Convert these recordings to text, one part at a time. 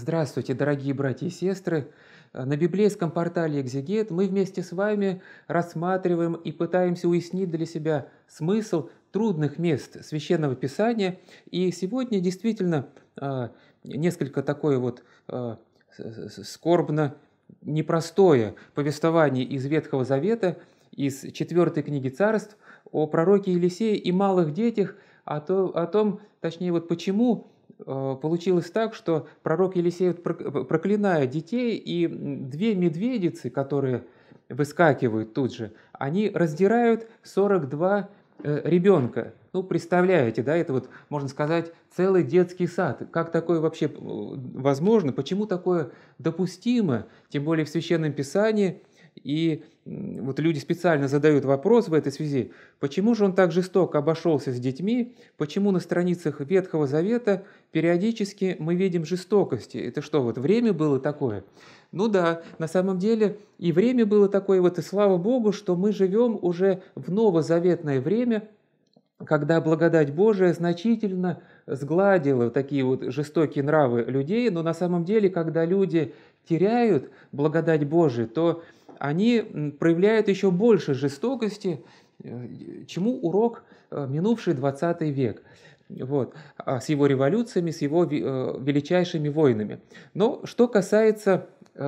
Здравствуйте, дорогие братья и сестры! Э, на библейском портале «Экзегет» мы вместе с вами рассматриваем и пытаемся уяснить для себя смысл трудных мест Священного Писания. И сегодня действительно э, несколько такое вот э, скорбно непростое повествование из Ветхого Завета, из четвертой книги царств о пророке Елисее и малых детях, о том, точнее, вот почему Э, получилось так, что пророк Елисеев, э, проклиная детей, и две медведицы, которые выскакивают тут же, они раздирают 42 э, ребенка. Ну, представляете, да, это вот, можно сказать, целый детский сад. Как такое вообще возможно? Почему такое допустимо? Тем более в Священном Писании и вот люди специально задают вопрос в этой связи, почему же он так жестоко обошелся с детьми, почему на страницах Ветхого Завета периодически мы видим жестокости. Это что, вот время было такое? Ну да, на самом деле и время было такое, вот и слава Богу, что мы живем уже в новозаветное время, когда благодать Божия значительно сгладила такие вот жестокие нравы людей, но на самом деле, когда люди теряют благодать Божию, то они проявляют еще больше жестокости, э, чему урок э, минувший 20 век вот, а, с его революциями, с его э, величайшими войнами. Но что касается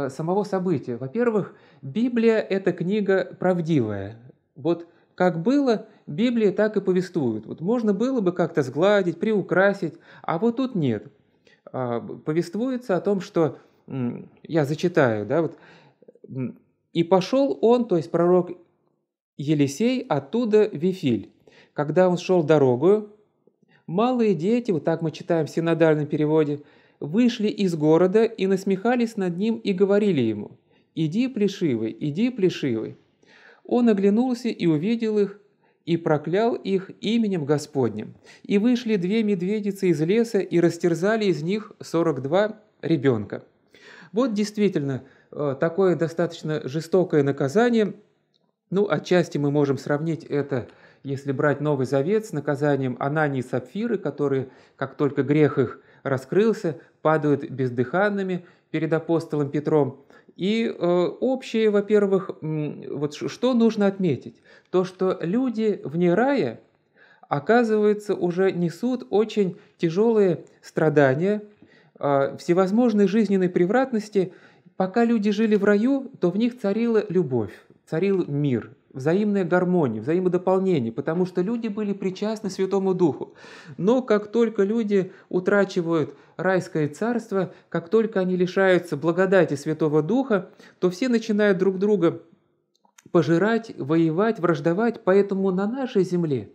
самого события, во-первых, Библия – это книга правдивая. Вот как было, Библия так и повествует. Вот можно было бы как-то сгладить, приукрасить, а вот тут нет. А, повествуется о том, что я зачитаю, да, вот и пошел он, то есть пророк Елисей, оттуда в Вифиль. Когда он шел дорогою, малые дети, вот так мы читаем в синодальном переводе, вышли из города и насмехались над ним и говорили ему, «Иди, плешивый, иди, плешивый». Он оглянулся и увидел их, и проклял их именем Господним. И вышли две медведицы из леса и растерзали из них сорок два ребенка. Вот действительно, Э, такое достаточно жестокое наказание. Ну, отчасти мы можем сравнить это, если брать Новый Завет, с наказанием Анании и Сапфиры, которые, как только грех их раскрылся, падают бездыханными перед апостолом Петром. И э, общее, во-первых, вот что нужно отметить? То, что люди вне рая, оказывается, уже несут очень тяжелые страдания, э, всевозможные жизненные превратности – Пока люди жили в раю, то в них царила любовь, царил мир, взаимная гармония, взаимодополнение, потому что люди были причастны Святому Духу. Но как только люди утрачивают райское царство, как только они лишаются благодати Святого Духа, то все начинают друг друга пожирать, воевать, враждовать. Поэтому на нашей земле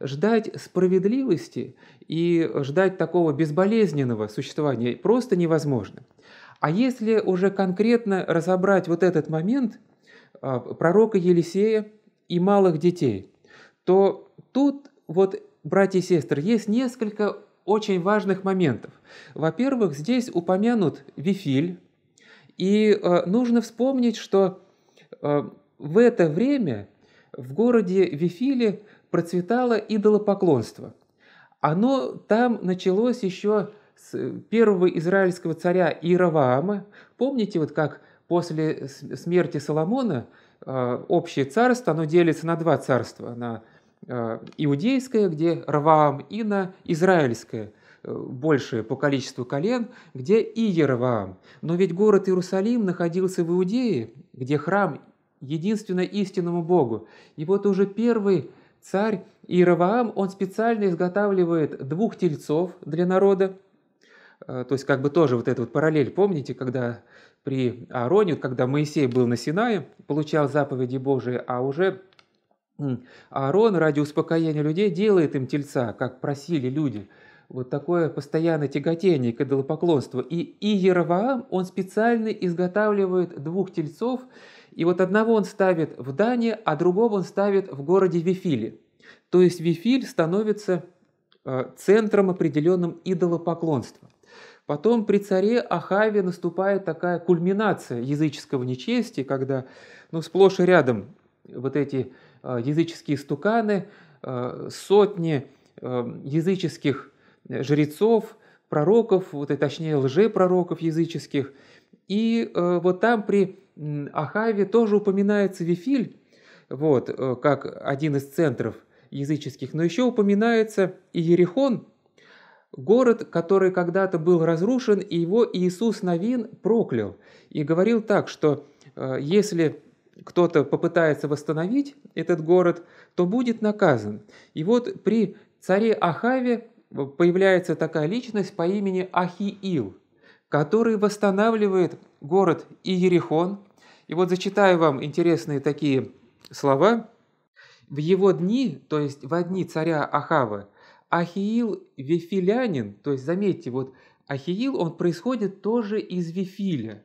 ждать справедливости и ждать такого безболезненного существования просто невозможно. А если уже конкретно разобрать вот этот момент а, пророка Елисея и малых детей, то тут вот, братья и сестры, есть несколько очень важных моментов. Во-первых, здесь упомянут Вифиль, и а, нужно вспомнить, что а, в это время в городе Вифиле процветало идолопоклонство. Оно там началось еще первого израильского царя Иераваама. Помните, вот как после смерти Соломона э, общее царство, оно делится на два царства, на э, иудейское, где Раваам, и на израильское, э, большее по количеству колен, где и Иераваам. Но ведь город Иерусалим находился в Иудее, где храм единственно истинному Богу. И вот уже первый царь Иераваам, он специально изготавливает двух тельцов для народа, Э, то есть как бы тоже вот эта вот параллель, помните, когда при Аароне, когда Моисей был на Синае, получал заповеди Божии, а уже Аарон ради успокоения людей делает им тельца, как просили люди. Вот такое постоянное тяготение к идолопоклонству. И, и Ероваам, он специально изготавливает двух тельцов, и вот одного он ставит в Дане, а другого он ставит в городе Вифиле. То есть Вифиль становится э, центром определенным идолопоклонства. Потом при царе Ахаве наступает такая кульминация языческого нечестия, когда ну, сплошь и рядом вот эти а, языческие стуканы, а, сотни а, языческих э, жрецов, пророков, вот, и, точнее лжепророков языческих. И э, вот там при Ахаве тоже упоминается Вифиль, вот, э, как один из центров языческих, но еще упоминается и Ерехон – Город, который когда-то был разрушен, и его Иисус Навин проклял. И говорил так, что э, если кто-то попытается восстановить этот город, то будет наказан. И вот при царе Ахаве э, появляется такая личность по имени Ахиил, который восстанавливает город Иерихон. И вот зачитаю вам интересные такие слова. «В его дни, то есть в дни царя Ахавы. Ахиил Вифилянин, то есть заметьте, вот Ахиил, он происходит тоже из Вифиля.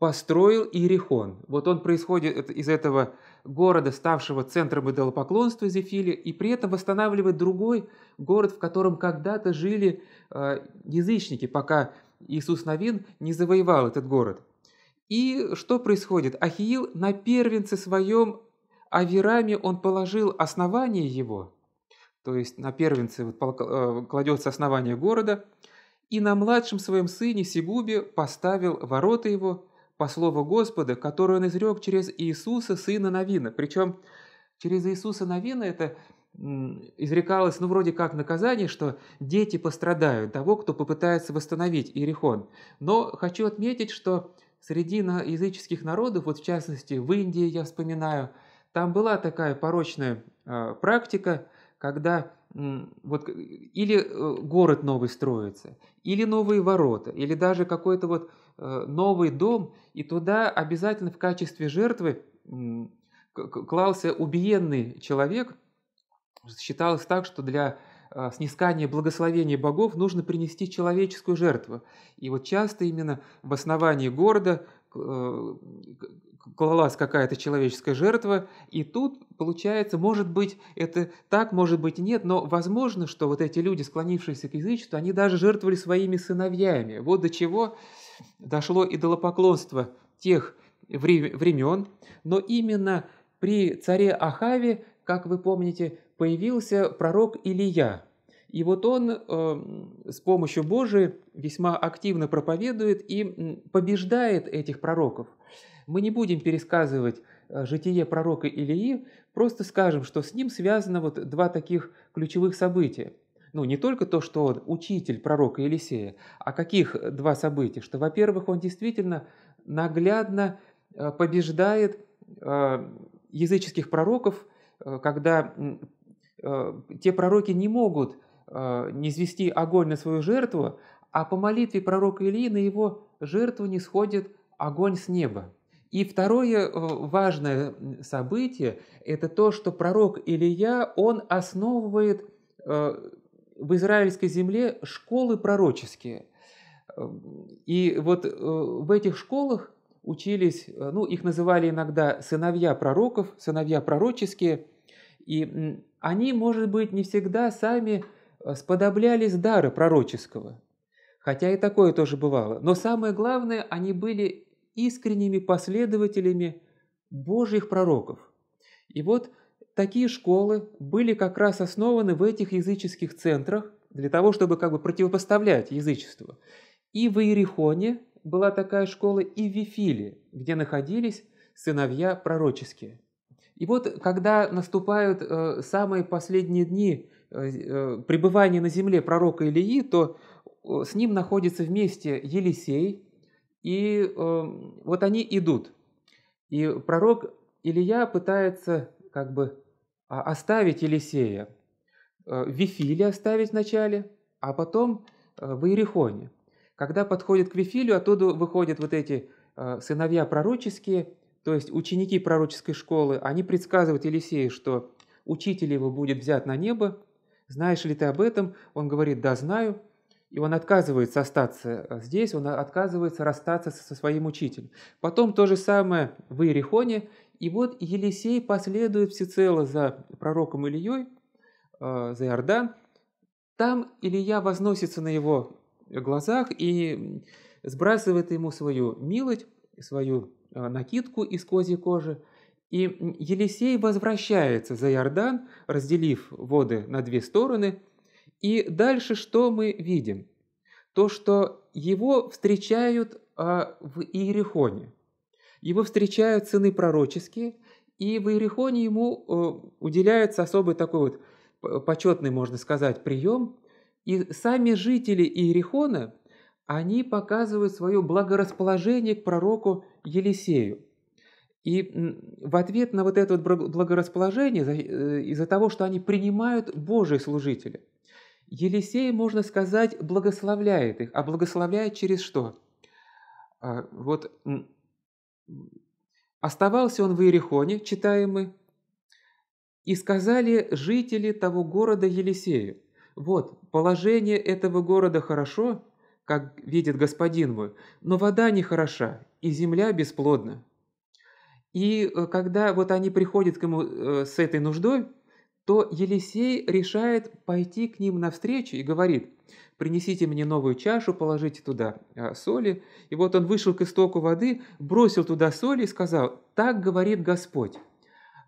Построил Иерихон. Вот он происходит из этого города, ставшего центром идолопоклонства из Зефиля, и при этом восстанавливает другой город, в котором когда-то жили э, язычники, пока Иисус Новин не завоевал этот город. И что происходит? Ахиил на первенце своем Авираме он положил основание его – то есть на первенце вот э, кладется основание города, и на младшем своем сыне Сигубе поставил ворота его по слову Господа, которое он изрек через Иисуса, сына Навина. Причем через Иисуса Навина это изрекалось, ну, вроде как наказание, что дети пострадают того, кто попытается восстановить Иерихон. Но хочу отметить, что среди языческих народов, вот в частности в Индии я вспоминаю, там была такая порочная э, практика – когда вот э, или э, город новый строится, или новые ворота, или даже какой-то вот э, новый дом, и туда обязательно в качестве жертвы клался убиенный человек. Считалось так, что для снискания благословения богов нужно принести человеческую жертву. И вот часто именно в основании города Э, клалась какая-то человеческая жертва, и тут получается, может быть, это так, может быть, нет, но возможно, что вот эти люди, склонившиеся к язычеству, они даже жертвовали своими сыновьями. Вот до чего дошло идолопоклонство тех времен, но именно при царе Ахаве, как вы помните, появился пророк Илия – и вот он э, с помощью Божией весьма активно проповедует и побеждает этих пророков. Мы не будем пересказывать э, житие пророка Илии, просто скажем, что с ним связано вот два таких ключевых события. Ну, не только то, что он учитель пророка Елисея, а каких э, два события, что, во-первых, он действительно наглядно побеждает языческих пророков, когда те пророки не могут а, не звести огонь на свою жертву, а по молитве пророка Илии на его жертву не сходит огонь с неба. И второе э, важное событие – это то, что пророк Илия, он основывает э, в израильской земле школы пророческие. Э, и вот в этих школах учились, ну, их называли иногда сыновья пророков, сыновья пророческие, и они, может быть, не всегда сами сподоблялись дары пророческого. Хотя и такое тоже бывало. Но самое главное, они были искренними последователями божьих пророков. И вот такие школы были как раз основаны в этих языческих центрах для того, чтобы как бы противопоставлять язычество. И в Иерихоне была такая школа, и в Вифиле, где находились сыновья пророческие. И вот, когда наступают э, самые последние дни Э, э, пребывания на земле пророка Илии, то э, с ним находится вместе Елисей, и вот они идут. И пророк Илия пытается как бы а, оставить Елисея, в Вифиле оставить вначале, а потом в Иерихоне. Когда подходит к Вифилю, оттуда выходят вот эти сыновья пророческие, то есть ученики пророческой школы, они предсказывают Елисею, что учитель его будет взят на небо, знаешь ли ты об этом? Он говорит, да, знаю. И он отказывается остаться э, здесь, он отказывается расстаться со своим учителем. Потом то же самое в Иерихоне. И вот Елисей последует всецело за пророком Ильей, э, за Иордан. Там Илья возносится на его глазах и сбрасывает ему свою милость, свою э, накидку из козьей кожи, и Елисей возвращается за Иордан, разделив воды на две стороны. И дальше что мы видим? То, что его встречают а, в Иерихоне. Его встречают сыны пророческие, и в Иерихоне ему а, уделяется особый такой вот почетный, можно сказать, прием. И сами жители Иерихона, они показывают свое благорасположение к пророку Елисею – и в ответ на вот это вот благорасположение, э, из-за того, что они принимают Божьи служители, Елисей, можно сказать, благословляет их. А благословляет через что? А, вот оставался он в Иерихоне, читаем и сказали жители того города Елисею, вот, положение этого города хорошо, как видит господин мой, но вода не хороша, и земля бесплодна. И э, когда вот они приходят к нему э, с этой нуждой, то Елисей решает пойти к ним навстречу и говорит, «Принесите мне новую чашу, положите туда э, соли». И вот он вышел к истоку воды, бросил туда соли и сказал, «Так говорит Господь».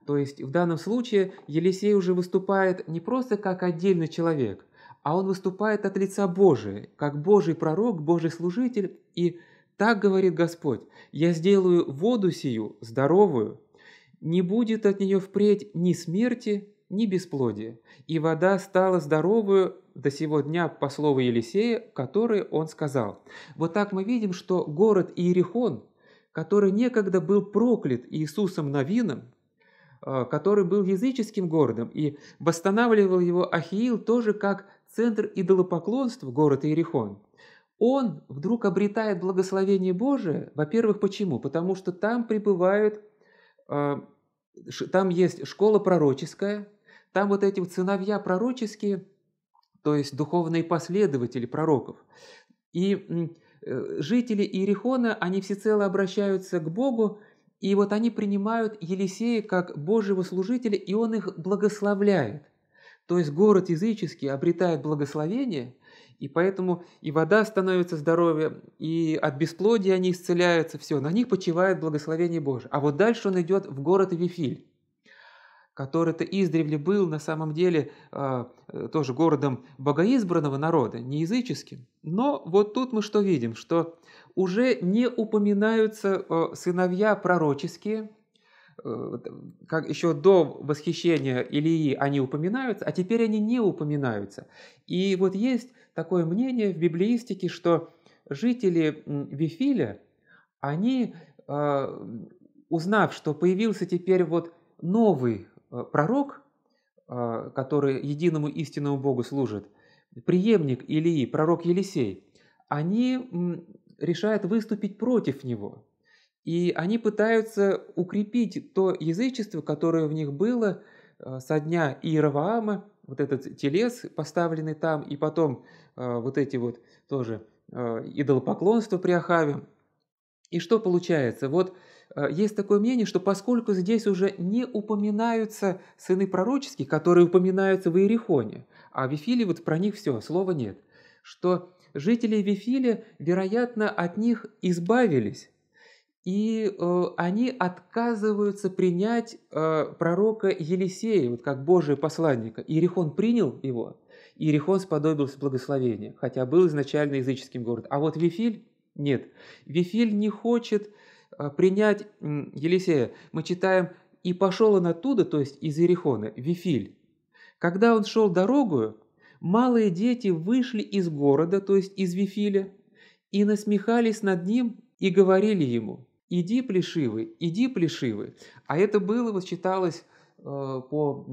То есть в данном случае Елисей уже выступает не просто как отдельный человек, а он выступает от лица Божия, как Божий пророк, Божий служитель, и так говорит Господь, я сделаю воду сию здоровую, не будет от нее впредь ни смерти, ни бесплодия. И вода стала здоровую до сего дня по слову Елисея, который он сказал. Вот так мы видим, что город Иерихон, который некогда был проклят Иисусом Новином, э, который был языческим городом, и восстанавливал его Ахиил тоже как центр идолопоклонства город Иерихон – он вдруг обретает благословение Божие, во-первых, почему? Потому что там пребывают, а, там есть школа пророческая, там вот эти вот сыновья пророческие, то есть духовные последователи пророков. И э, жители Иерихона, они всецело обращаются к Богу, и вот они принимают Елисея как Божьего служителя, и он их благословляет. То есть город языческий обретает благословение – и поэтому и вода становится здоровее, и от бесплодия они исцеляются, все, на них почивает благословение Божие. А вот дальше он идет в город Вифиль, который-то издревле был на самом деле а, э, тоже городом богоизбранного народа, не языческим. Но вот тут мы что видим, что уже не упоминаются э, сыновья пророческие, э, как еще до восхищения Илии они упоминаются, а теперь они не упоминаются. И вот есть такое мнение в библеистике, что жители Вифиля, они, а, узнав, что появился теперь вот новый а, пророк, а, который единому истинному Богу служит, преемник Илии, пророк Елисей, они решают выступить против него. И они пытаются укрепить то язычество, которое в них было со дня Иероваама, вот этот Телес поставленный там, и потом э, вот эти вот тоже э, идолопоклонства при Ахаве. И что получается? Вот э, есть такое мнение, что поскольку здесь уже не упоминаются сыны пророческие, которые упоминаются в Иерихоне, а в Вифиле вот про них все, слова нет, что жители Вифили вероятно, от них избавились, и э, они отказываются принять э, пророка Елисея, вот как Божия посланника. Иерихон принял его, Иерихон сподобился благословения, хотя был изначально языческим городом. А вот Вифиль нет. Вифиль не хочет э, принять э, Елисея. Мы читаем «И пошел он оттуда», то есть из Иерихона, Вифиль. Когда он шел дорогую, малые дети вышли из города, то есть из Вифиля, и насмехались над ним и говорили ему – «Иди, плешивый, иди, плешивый». А это было, вот считалось э, по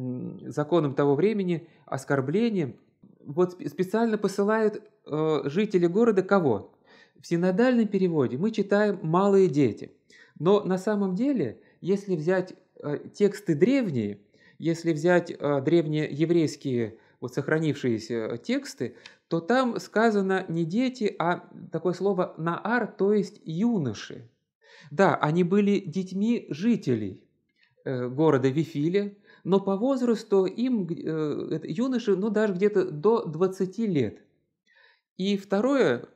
законам того времени, оскорблением. Вот специально посылают э, жители города кого? В синодальном переводе мы читаем «малые дети». Но на самом деле, если взять э, тексты древние, если взять древние еврейские вот сохранившиеся тексты, то там сказано не дети, а такое слово наар, то есть юноши. Да, они были детьми жителей э, города Вифиля, но по возрасту им э, юноши, ну даже где-то до 20 лет. И второе,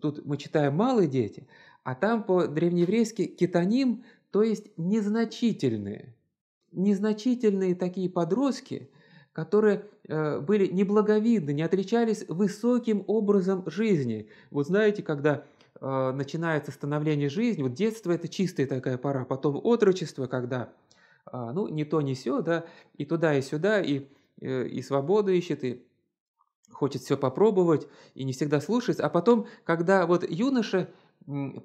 тут мы читаем «малые дети», а там по-древнееврейски «кетаним», то есть незначительные. Незначительные такие подростки, которые э, были неблаговидны, не отличались высоким образом жизни. Вот знаете, когда э, начинается становление жизни, вот детство – это чистая такая пора, потом отрочество, когда, э, ну, не то, не все, да, и туда, и сюда, и, э, и свободу ищет, и хочет все попробовать, и не всегда слушается, а потом, когда вот юноша –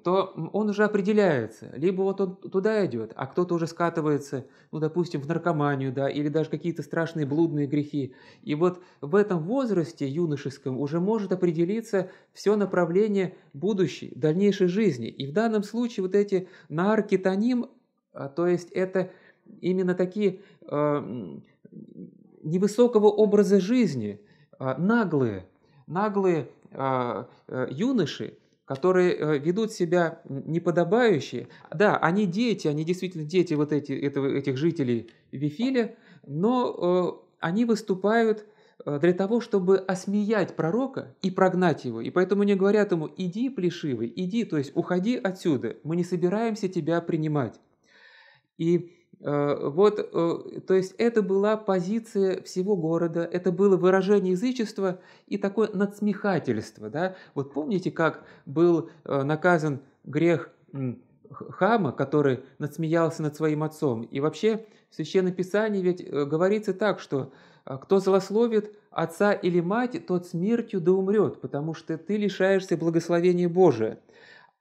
то он уже определяется. Либо вот он туда идет, а кто-то уже скатывается, ну, допустим, в наркоманию, да, или даже какие-то страшные блудные грехи. И вот в этом возрасте юношеском уже может определиться все направление будущей, дальнейшей жизни. И в данном случае вот эти наркетоним, а, то есть это именно такие э, невысокого образа жизни, э, наглые, наглые э, юноши, которые э, ведут себя неподобающие. Да, они дети, они действительно дети вот эти, этого, этих жителей Вифиля, но э, они выступают э, для того, чтобы осмеять пророка и прогнать его. И поэтому они говорят ему, иди, плешивый, иди, то есть уходи отсюда, мы не собираемся тебя принимать. И Э, вот, э, то есть это была позиция всего города, это было выражение язычества и такое надсмехательство. Да? Вот помните, как был э, наказан грех Хама, который надсмеялся над своим отцом? И вообще в Священном Писании ведь говорится так, что кто злословит отца или мать, тот смертью да умрет, потому что ты лишаешься благословения Божия.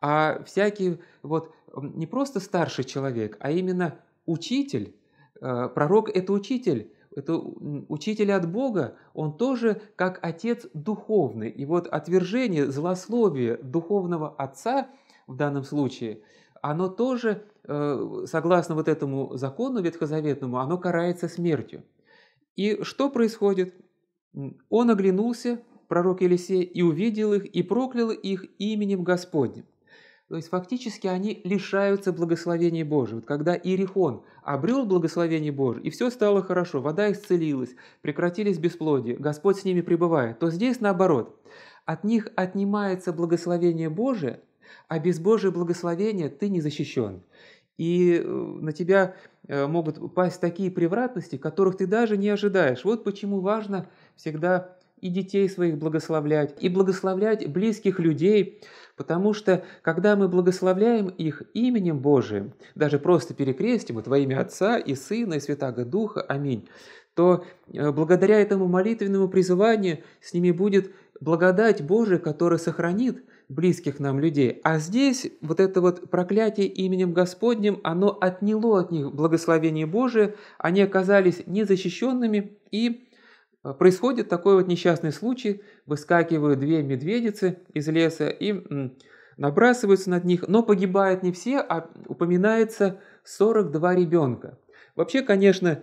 А всякий вот не просто старший человек, а именно учитель, э, пророк – это учитель, это учитель от Бога, он тоже как отец духовный. И вот отвержение, злословие духовного отца в данном случае, оно тоже, э, согласно вот этому закону ветхозаветному, оно карается смертью. И что происходит? Он оглянулся, пророк Елисей, и увидел их, и проклял их именем Господним. То есть фактически они лишаются благословения Божьего. Вот когда Иерихон обрел благословение Божье, и все стало хорошо, вода исцелилась, прекратились бесплодия, Господь с ними пребывает, то здесь наоборот. От них отнимается благословение Божие, а без Божьего благословения ты не защищен. И э, на тебя э, могут упасть такие превратности, которых ты даже не ожидаешь. Вот почему важно всегда и детей своих благословлять, и благословлять близких людей, потому что, когда мы благословляем их именем Божиим, даже просто перекрестим, и во имя Отца и Сына и Святаго Духа, аминь, то э, благодаря этому молитвенному призыванию с ними будет благодать Божия, которая сохранит близких нам людей. А здесь вот это вот проклятие именем Господним, оно отняло от них благословение Божие, они оказались незащищенными и Э, происходит такой вот несчастный случай. Выскакивают две медведицы из леса и набрасываются над них, но погибают не все, а упоминается 42 ребенка. Вообще, конечно,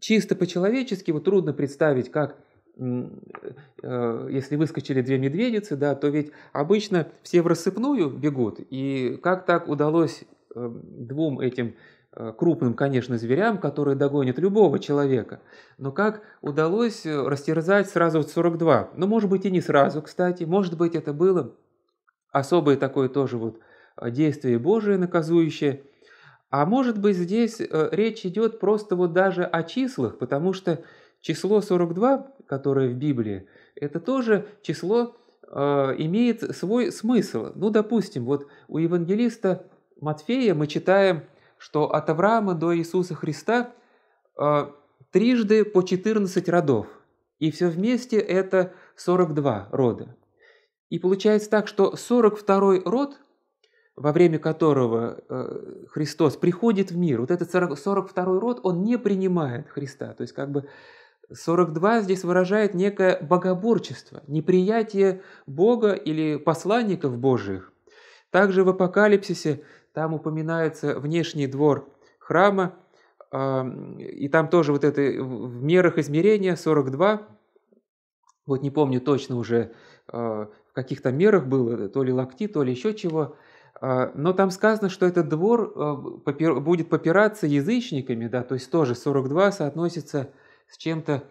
чисто по-человечески вот трудно представить, как э, если выскочили две медведицы, да, то ведь обычно все в рассыпную бегут, и как так удалось э, двум этим Э, крупным, конечно, зверям, которые догонят любого человека. Но как удалось э, растерзать сразу 42? Ну, может быть, и не сразу, кстати. Может быть, это было особое такое тоже вот э, действие Божие наказующее. А может быть, здесь речь идет просто вот даже о числах, потому что число 42, которое в Библии, это тоже число имеет свой смысл. Ну, допустим, вот у евангелиста Матфея мы читаем что от Авраама до Иисуса Христа э, трижды по 14 родов, и все вместе это 42 рода. И получается так, что 42-й род, во время которого э, Христос приходит в мир, вот этот 42-й род, он не принимает Христа. То есть как бы 42 здесь выражает некое богоборчество, неприятие Бога или посланников Божьих. Также в Апокалипсисе там упоминается внешний двор храма, а, и там тоже вот это в мерах измерения 42, вот не помню точно уже, а, в каких то мерах было, то ли локти, то ли еще чего, а, но там сказано, что этот двор будет попираться язычниками, да, то есть тоже 42 соотносится с чем-то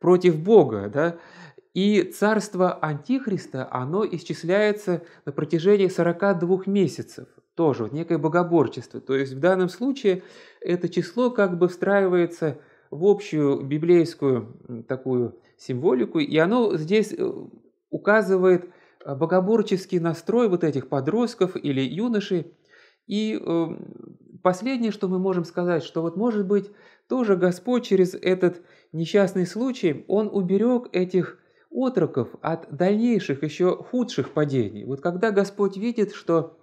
против Бога, да, и царство Антихриста, оно исчисляется на протяжении 42 месяцев, тоже вот некое богоборчество. То есть в данном случае это число как бы встраивается в общую библейскую такую символику, и оно здесь э, указывает э, богоборческий настрой вот этих подростков или юношей. И эм, последнее, что мы можем сказать, что вот может быть тоже Господь через этот несчастный случай, Он уберег этих отроков от дальнейших еще худших падений. Вот когда Господь видит, что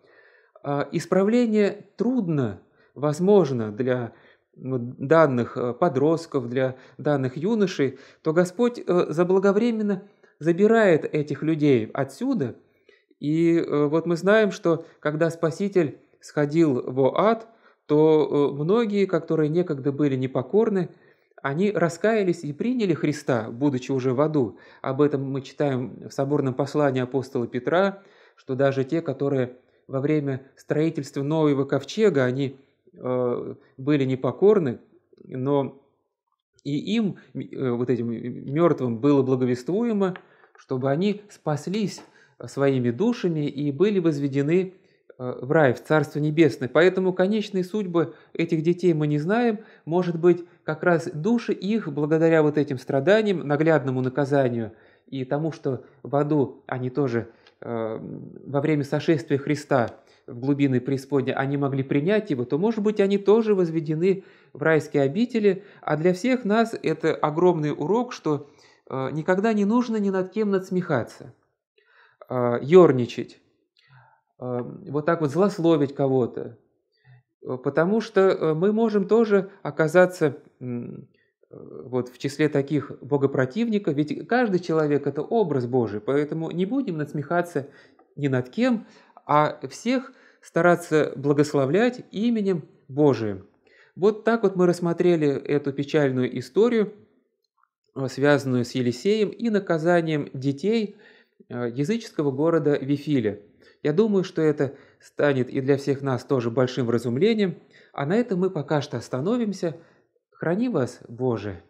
а, исправление трудно, возможно, для ну, данных э, подростков, для данных юношей, то Господь э, заблаговременно забирает этих людей отсюда. И э, вот мы знаем, что когда Спаситель сходил в ад, то многие, которые некогда были непокорны, они раскаялись и приняли Христа, будучи уже в аду. Об этом мы читаем в соборном послании апостола Петра, что даже те, которые во время строительства нового ковчега, они э, были непокорны, но и им, э, вот этим мертвым, было благовествуемо, чтобы они спаслись своими душами и были возведены Э, в рай, в Царство Небесное. Поэтому конечные судьбы этих детей мы не знаем. Может быть, как раз души их, благодаря вот этим страданиям, наглядному наказанию и тому, что в аду они тоже э, во время сошествия Христа в глубины преисподня они могли принять его, то, может быть, они тоже возведены в райские обители. А для всех нас это огромный урок, что э, никогда не нужно ни над кем надсмехаться, э, ерничать Эм, вот так вот злословить кого-то, э, потому что э, мы можем тоже оказаться э, вот в числе таких богопротивников, ведь каждый человек – это образ Божий, поэтому не будем насмехаться ни над кем, а всех стараться благословлять именем Божиим. Вот так вот мы рассмотрели эту печальную историю, связанную с Елисеем и наказанием детей языческого города Вифиля – я думаю, что это станет и для всех нас тоже большим разумлением, а на этом мы пока что остановимся. Храни вас, Боже!»